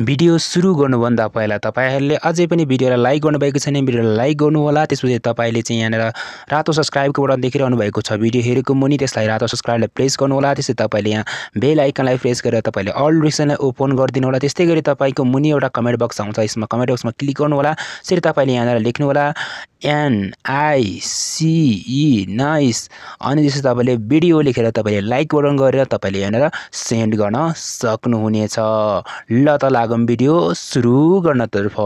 Video सुरु गर्नुभन्दा पहिला तपाईँहरूले अझै पनि भिडियोलाई लाइक गर्नुभएको छैन भिडियोलाई लाइक गर्नुहोला त्यसपछि तपाईँले चाहिँ यहाँनिर रातो सब्सक्राइबको बटन देखिरहनु भएको छ भिडियो हेरेको मुनि त्यसलाई रातो सब्सक्राइबलाई प्रेस गर्नु होला त्यसपछि तपाईँले यहाँ बेल आइकनलाई प्रेस गरेर तपाईँले अल रिक्सनलाई ओपन गरिदिनु होला त्यस्तै गरी तपाईँको मुनि एउटा कमेन्ट बक्स आउँछ यसमा कमेन्ट बक्समा क्लिक गर्नु गर्नुहोला त्यसरी तपाईँले यहाँनिर लेख्नुहोला एनआइसिई नाइस e. अनि त्यसो तपाईँले भिडियो लेखेर तपाईँले लाइक बटन गरेर तपाईँले यहाँनिर सेन्ड गर्न सक्नुहुनेछ ल त लागौँ भिडियो सुरु गर्नतर्फ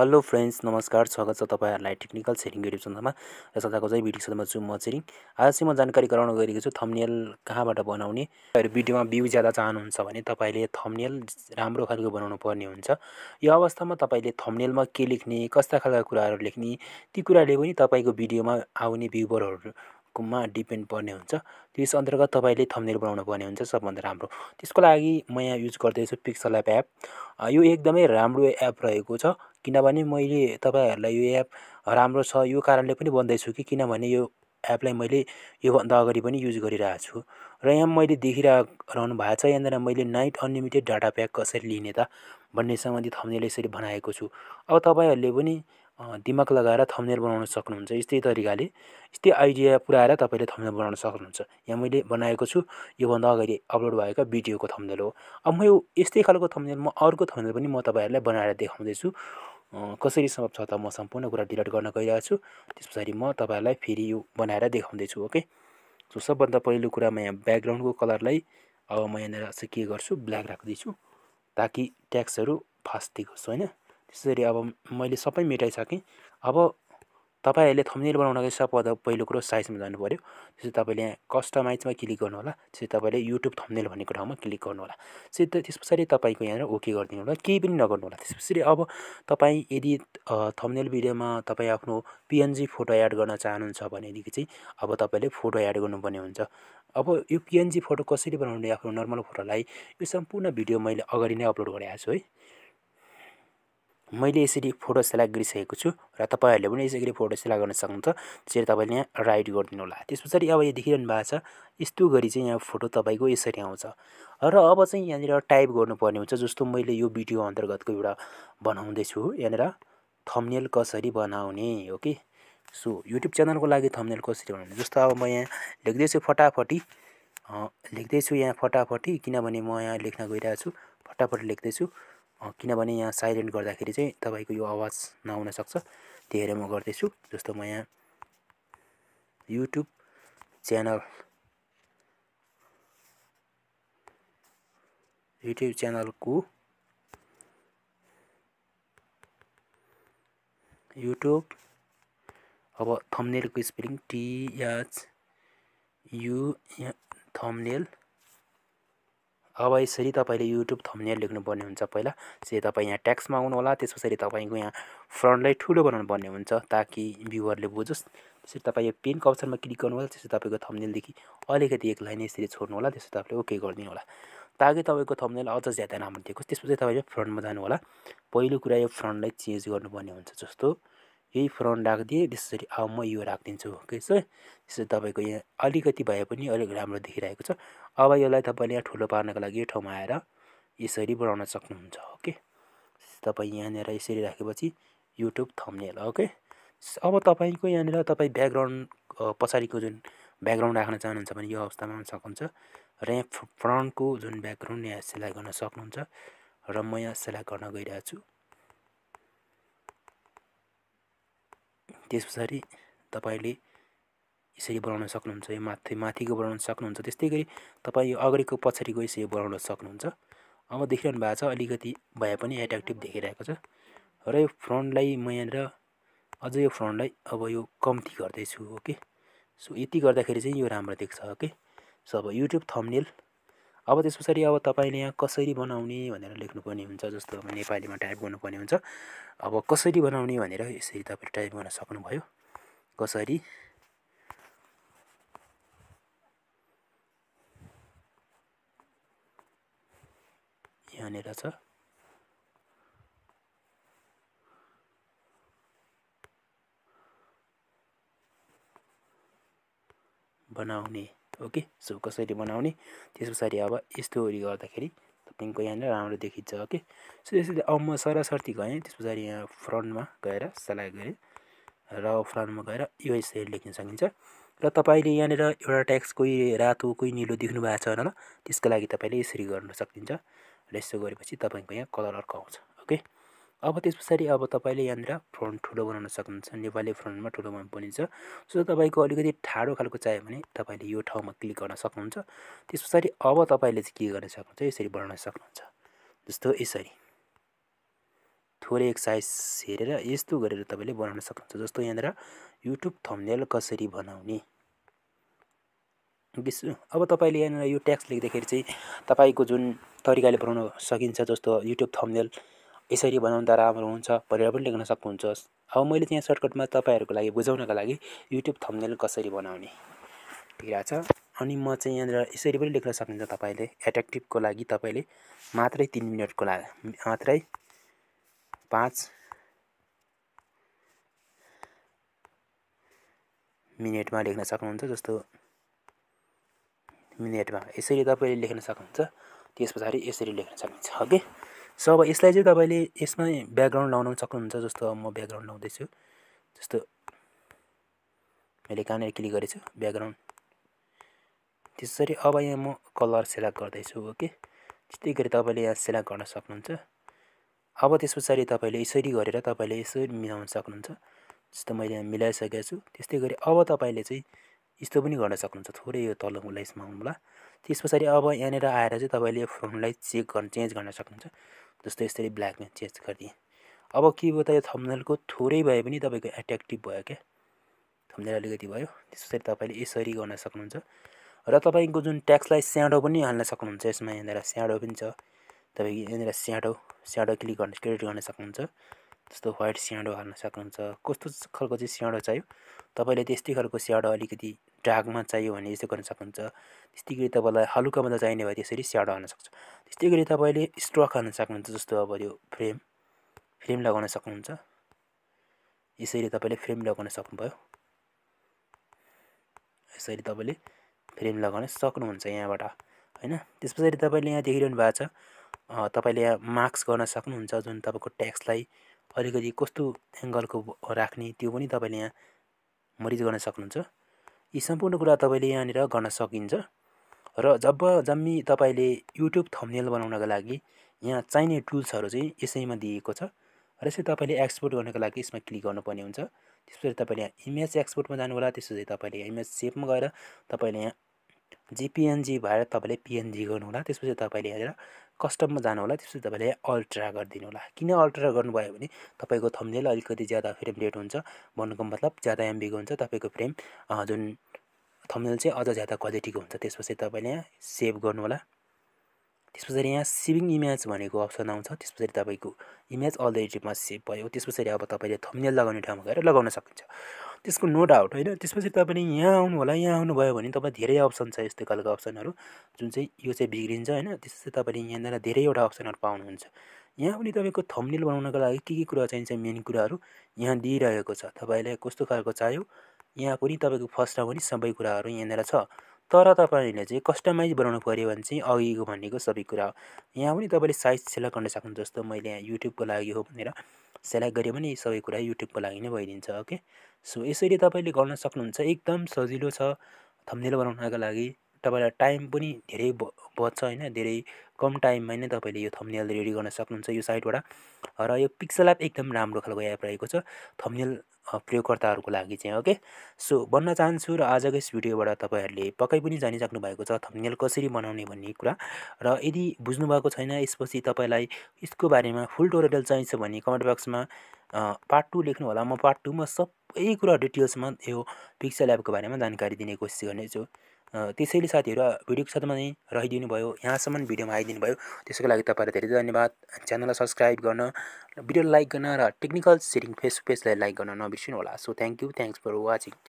हेलो फ्रेन्ड्स नमस्कार स्वागत छ तपाईँहरूलाई टेक्निकल सेरिङ युट्युब च्यानलमा र सदाको चाहिँ भिडियो सदमा छु म सेरिङ आज चाहिँ म जानकारी गराउन गरेको छु थम्नेल कहाँबाट बनाउने तपाईँहरू भिडियोमा भ्यू ज्यादा चाहनुहुन्छ भने तपाईँले थम्नेल राम्रो खालको बनाउनु पर्ने हुन्छ यो अवस्थामा तपाईँले थम्नेलमा के लेख्ने कस्ता खालका कुराहरू लेख्ने ती कुराले पनि तपाईँको भिडियोमा आउने भ्युबरहरू मा डिपेन्ड पर्ने हुन्छ त्यस अन्तर्गत तपाईँले थम्नेल बनाउनु पर्ने हुन्छ सबभन्दा राम्रो त्यसको लागि म यहाँ युज गर्दैछु पिक्सल एप एप यो एकदमै राम्रो एप रहेको छ किनभने मैले तपाईँहरूलाई यो एप राम्रो छ यो कारणले पनि भन्दैछु कि किनभने यो एपलाई मैले योभन्दा अगाडि पनि युज गरिरहेको छु र यहाँ मैले देखिरहनु भएको छ यहाँनिर मैले नाइट अनलिमिटेड डाटा प्याक कसरी लिने त भन्ने सम्बन्धी थम्नेल यसरी बनाएको छु अब तपाईँहरूले पनि दिमाग लगाएर थम्नेर बनाउन सक्नुहुन्छ यस्तै तरिकाले यस्तै आइडिया पुऱ्याएर तपाईँले थम्नेल बनाउन सक्नुहुन्छ यहाँ मैले बनाएको छु योभन्दा अगाडि अपलोड भएको भिडियोको थम्नेल हो अब म यो यस्तै खालको थम्नेल म अर्को थम्नेल पनि म तपाईँहरूलाई बनाएर देखाउँदैछु कसरी सम्भव छ त म सम्पूर्ण कुरा डिलिट गर्न गइरहेको छु त्यस पछाडि म तपाईँहरूलाई फेरि यो बनाएर देखाउँदैछु ओके सो सबभन्दा पहिलो कुरा म यहाँ ब्याकग्राउन्डको कलरलाई अब म यहाँनिर चाहिँ के गर्छु ब्ल्याक राख्दैछु ताकि ट्याक्सहरू फास्ट देखोस् होइन त्यसरी अब मैले सबै मेटाइसकेँ अब तपाईँहरूले थम्नेल बनाउनको सबभन्दा पहिलो कुरो साइजमा जानु पऱ्यो त्यसपछि तपाईँले यहाँ कस्टमाइजमा क्लिक गर्नु होला त्यसपछि तपाईँले युट्युब थम्नेल भनेको ठाउँमा क्लिक गर्नुहोला त्यसपछि त्यस पछाडि तपाईँको यहाँनिर ओके गरिदिनु होला केही पनि नगर्नु होला त्यस पछाडि अब तपाईँ यदि थम्नेल भिडियोमा तपाईँ आफ्नो पिएनजी फोटो एड गर्न चाहनुहुन्छ भनेदेखि चाहिँ अब तपाईँले फोटो एड गर्नुपर्ने हुन्छ अब यो पिएनजी फोटो कसरी बनाउने आफ्नो नर्मल फोटोलाई यो सम्पूर्ण भिडियो मैले अगाडि नै अपलोड गरेको छु है मैले यसरी फोटो सेलेक्ट गरिसकेको छु र तपाईँहरूले पनि यसरी फोटो सेलेक्ट गर्न सक्नुहुन्छ त्यसरी तपाईँले यहाँ राइट गरिदिनु होला त्यस पछाडि अब यहाँ देखिरहनु भएको छ यस्तो गरी चाहिँ यहाँ फोटो तपाईँको यसरी आउँछ र अब चाहिँ यहाँनिर टाइप गर्नुपर्ने हुन्छ जस्तो मैले यो भिडियो अन्तर्गतको एउटा बनाउँदैछु यहाँनिर थम्नेल कसरी बनाउने हो कि सो युट्युब च्यानलको लागि थम्नेल कसरी बनाउने जस्तो अब म यहाँ लेख्दैछु फटाफटी लेख्दैछु यहाँ फटाफटी किनभने म यहाँ लेख्न गइरहेको छु फटाफट लेख्दैछु किनभने यहाँ साइलेन्ट गर्दाखेरि चाहिँ तपाईँको यो आवाज नआउन सक्छ त्यही म गर्दैछु जस्तो म यहाँ युट्युब च्यानल युट्युब च्यानलको युट्युब अब थम्नेलको स्पेलिङ टिएच यु थम्नेल अब यसरी तपाईँले युट्युब थम्नेल लेख्नुपर्ने हुन्छ पहिला त्यसरी तपाईँ यहाँ ट्याक्समा आउनु होला त्यस पछाडि तपाईँको यहाँ फ्रन्टलाई ठुलो बनाउनु पर्ने हुन्छ ताकि भ्युवरले बुझोस् त्यसरी तपाईँ यो पेनको अप्सनमा क्लिक गर्नु होला त्यसरी तपाईँको थम्नेलदेखि अलिकति एक लाइन यसरी छोड्नु होला त्यसरी तपाईँले ओके गरिदिनु होला ताकि तपाईँको थम्नेल अझ ज्यादा राम्रो देखोस् त्यसपछि तपाईँले फ्रन्टमा जानु होला पहिलो कुरा यो फ्रन्टलाई चेन्ज गर्नुपर्ने हुन्छ जस्तो यही फ्रन्ट राखिदिएँ त्यसरी अब म यो राखिदिन्छु ओके छ त्यसरी तपाईँको यहाँ अलिकति भए पनि अलिक राम्रो देखिरहेको छ अब यसलाई तपाईँले यहाँ ठुलो पार्नको लागि यो ठाउँमा आएर यसरी बनाउन सक्नुहुन्छ ओके तपाईँ यहाँनिर यसरी राखेपछि युट्युब थम्नेल ओके अब तपाईँको यहाँनिर तपाईँ ब्याकग्राउन्ड पछाडिको जुन ब्याकग्राउन्ड राख्न चाहनुहुन्छ भने यो अवस्थामा आउन सक्नुहुन्छ र यहाँ फ्रन्टको जुन ब्याकग्राउन्ड यहाँ सेलेक्ट गर्न सक्नुहुन्छ र म यहाँ सेलेक्ट गर्न गइरहेको छु त्यस पछाडि तपाईँले यसरी बनाउन सक्नुहुन्छ यो माथि माथिको बनाउन सक्नुहुन्छ त्यस्तै गरी तपाईँ यो अगाडिको पछाडिको यसरी बनाउन सक्नुहुन्छ अब देखिरहनु भएको छ अलिकति भए पनि एट्र्याक्टिभ देखिरहेको छ र यो फ्रन्टलाई म यहाँनिर अझ यो फ्रन्टलाई अब यो कम्ती गर्दैछु ओके सो यति गर्दाखेरि चाहिँ यो राम्रो देख्छ ओके सो अब युट्युब थम्नेल अब त्यस पछाडि अब तपाईँले यहाँ कसरी बनाउने भनेर लेख्नुपर्ने हुन्छ जस्तो अब नेपालीमा टाइप गर्नुपर्ने हुन्छ अब कसरी बनाउने भनेर यसरी तपाईँले टाइप गर्न सक्नुभयो कसरी यहाँनिर छ बनाउने ओके सो कसरी बनाउने त्यस पछाडि अब यस्तोहरू गर्दाखेरि तपाईँको यहाँनिर राम्रो देखिन्छ ओके सो यसरी अब म सरासर्ती गएँ त्यस पछाडि यहाँ फ्रन्टमा गएर सेलेक्ट गरेँ र फ्रन्टमा गएर यो यसरी लेख्न सकिन्छ र तपाईँले यहाँनिर एउटा ट्याक्स कोही रातो कोही निलो देख्नु भएको छ होला त्यसको लागि तपाईँले यसरी गर्न सकिन्छ र यसो गरेपछि तपाईँको यहाँ कलर अर्को आउँछ ओके अब त्यस पछाडि अब तपाईँले यहाँनिर फ्रन्ट ठुलो बनाउन सक्नुहुन्छ नेपाली फ्रन्टमा ठुलो बनाउनु बनिन्छ सो तपाईँको अलिकति ठाडो खालको चाहियो भने तपाईँले यो ठाउँमा क्लिक गर्न सक्नुहुन्छ त्यस पछाडि अब तपाईँले चाहिँ के गर्न सक्नुहुन्छ यसरी बनाउन सक्नुहुन्छ जस्तो यसरी थोरै एक साइज हेरेर यस्तो गरेर तपाईँले बनाउन सक्नुहुन्छ जस्तो यहाँनिर युट्युब थम्नेल कसरी बनाउने अब तपाईँले यहाँनिर यो ट्याक्स लेख्दाखेरि चाहिँ तपाईँको जुन तरिकाले बनाउन सकिन्छ जस्तो युट्युब थम्नेल यसरी बनाउँदा राम्रो हुन्छ भनेर पनि लेख्न सक्नुहुन्छ अब मैले त्यहाँ सर्टकटमा तपाईँहरूको लागि बुझाउनको लागि युट्युब थम्नेल कसरी बनाउने ठिक छ अनि म चाहिँ यहाँनिर यसरी पनि लेख्न सक्नुहुन्छ तपाईँले एट्र्याक्टिभको लागि तपाईँले मात्रै तिन मिनटको लागि मात्रै पाँच मिनटमा लेख्न सक्नुहुन्छ जस्तो मिनटमा यसरी तपाईँले लेख्न सक्नुहुन्छ त्यस पछाडि यसरी लेख्न सकिन्छ ओके सो अब यसलाई चाहिँ तपाईँले यसमा ब्याकग्राउन्ड लाउन सक्नुहुन्छ जस्तो म ब्याकग्राउन्ड लाउँदैछु जस्तो मैले कहाँनिर क्लिक गरेको छु ब्याकग्राउन्ड त्यसरी अब यहाँ म कलर सेलेक्ट गर्दैछु ओके त्यस्तै गरी तपाईँले यहाँ सेलेक्ट गर्न सक्नुहुन्छ अब त्यस पछाडि तपाईँले यसरी गरेर तपाईँले यसरी मिलाउन सक्नुहुन्छ जस्तो मैले यहाँ मिलाइसकेको छु त्यस्तै गरी अब तपाईँले चाहिँ यस्तो पनि गर्न सक्नुहुन्छ थोरै यो तल उसलाई यसमा आउनु त्यस पछाडि अब यहाँनिर आएर चाहिँ तपाईँले फोनलाई चेक गर्न चेन्ज गर्न सक्नुहुन्छ जस्तो यसरी ब्ल्याकमा चेन्ज गरिदिएँ अब के भयो त यो थम्नेलको थोरै भए पनि तपाईँको एट्र्याक्टिभ भयो क्या थम्नेल अलिकति भयो त्यसरी तपाईँले यसरी गर्न सक्नुहुन्छ र तपाईँको जुन ट्याक्सलाई स्याडो पनि हाल्न सक्नुहुन्छ यसमा यहाँनिर स्याडो पनि छ तपाईँको यहाँनिर स्याडो स्याडो क्लिक गर्न क्रिएट गर्न सक्नुहुन्छ जस्तो वाइट स्याडो हाल्न सक्नुहुन्छ कस्तो खालको चाहिँ स्याडो चाहियो तपाईँले त्यस्तै खालको स्याडो अलिकति ढाकमा चाहियो भने यस्तो गर्न सक्नुहुन्छ त्यस्तै गरी तपाईँलाई हलुकाभन्दा चाहिने भए त्यसरी स्याडो हाल्न सक्छ त्यस्तै गरी तपाईँले स्ट्रक हाल्न सक्नुहुन्छ जस्तो अब यो फ्रेम फ्रेम लगाउन सक्नुहुन्छ यसरी तपाईँले फ्रेम लगाउन सक्नुभयो यसरी तपाईँले फ्रेम लगाउन सक्नुहुन्छ यहाँबाट होइन त्यस पछाडि तपाईँले यहाँ देखिरहनु भएको छ तपाईँले यहाँ मार्क्स गर्न सक्नुहुन्छ जुन तपाईँको ट्याक्सलाई अलिकति कस्तो एङ्गलको राख्ने त्यो पनि तपाईँले यहाँ मरिज गर्न सक्नुहुन्छ यी सम्पूर्ण कुरा तपाईँले यहाँनिर गर्न सकिन्छ र जब जम्मी तपाईँले युट्युब थम्नेल बनाउनको लागि यहाँ चाहिने टुल्सहरू चाहिँ यसैमा दिएको छ र यसरी तपाईँले एक्सपोर्ट गर्नको लागि यसमा क्लिक गर्नुपर्ने हुन्छ त्यसपछि तपाईँले यहाँ इमेज एक्सपोर्टमा जानु होला त्यसपछि तपाईँले इमेज सेपमा गएर तपाईँले यहाँ जिपिएनजी भएर तपाईँले पिएनजी होला त्यसपछि तपाईँले यहाँनिर कस्टममा जानु होला त्यसपछि तपाईँले अल्ट्रा गरिदिनु होला किन अल्ट्रा गर्नुभयो भने तपाईँको थम्नेल अलिकति ज्यादा फ्रेम रेट हुन्छ भन्नुको मतलब ज्यादा एमबीको हुन्छ तपाईँको फ्रेम जुन थम्नेल चाहिँ अझ ज्यादा क्वालिटीको हुन्छ त्यसपछि तपाईँले यहाँ सेभ गर्नु होला त्यस पछाडि यहाँ सिभिङ इमेज भनेको अप्सन आउँछ त्यस पछाडि तपाईँको इमेज अलरेडीमा सेभ भयो त्यस पछाडि अब तपाईँले थम्नेल लगाउने ठाउँमा गएर लगाउन सकिन्छ त्यसको नो डाउट होइन त्यसपछि तपाईँले यहाँ आउनु होला यहाँ आउनुभयो भने तपाईँ धेरै अप्सन छ यस्तो खालको अप्सनहरू जुन चाहिँ यो चाहिँ बिग्रिन्छ होइन त्यसपछि तपाईँले यहाँनिर धेरैवटा अप्सनहरू पाउनुहुन्छ यहाँ पनि तपाईँको थम्नेल बनाउनको लागि के के कुरा चाहिन्छ मेन कुराहरू यहाँ दिइरहेको छ तपाईँलाई कस्तो खालको चाहियो यहाँ पनि तपाईँको फर्स्टमा पनि सबै कुराहरू यहाँनिर छ तर तपाईँले चाहिँ कस्टमाइज बनाउनु पऱ्यो भने चाहिँ अघिको भनेको सबै कुरा हो यहाँ पनि तपाईँले साइज सेलेक्ट गर्न सक्नुहुन्छ जस्तो मैले यहाँ युट्युबको लागि हो भनेर सेलेक्ट गरे भने सबै कुरा युट्युबको लागि नै भइदिन्छ ओके सो यसरी तपाईँले गर्न सक्नुहुन्छ एकदम सजिलो छ थम्नेल बनाउनको लागि तपाईँलाई टाइम पनि धेरै बच्छ होइन धेरै कम टाइममा नै तपाईँले यो थम्नेल रेडी गर्न सक्नुहुन्छ यो साइटबाट र यो पिक्सल एप एकदम राम्रो खालको एप रहेको छ थम्नेल प्रयोगकर्ताहरूको लागि चाहिँ ओके सो भन्न चाहन्छु र आजको यस भिडियोबाट तपाईँहरूले पक्कै पनि जानिसक्नु भएको छ थम्नेल कसरी बनाउने भन्ने कुरा र यदि बुझ्नु भएको छैन यसपछि तपाईँलाई यसको बारेमा फुल टोरेटल चाहिन्छ भने कमेन्ट बक्समा पार्ट टू लेख्नु होला म पार्ट टूमा सबै कुरा डिटेल्समा यो पिक्सल एपको बारेमा जानकारी दिने कोसिस गर्नेछु त्यसैले साथीहरू भिडियोको साथमा नै रहिदिनु भयो यहाँसम्म भिडियोमा आइदिनु भयो त्यसको लागि तपाईँलाई धेरै धन्यवाद च्यानललाई सब्सक्राइब गर्न भिडियो लाइक गर्न र टेक्निकल सेटिङ फेस टु फेसलाई लाइक गर्न नबिर्सिनु होला so thank you thanks for watching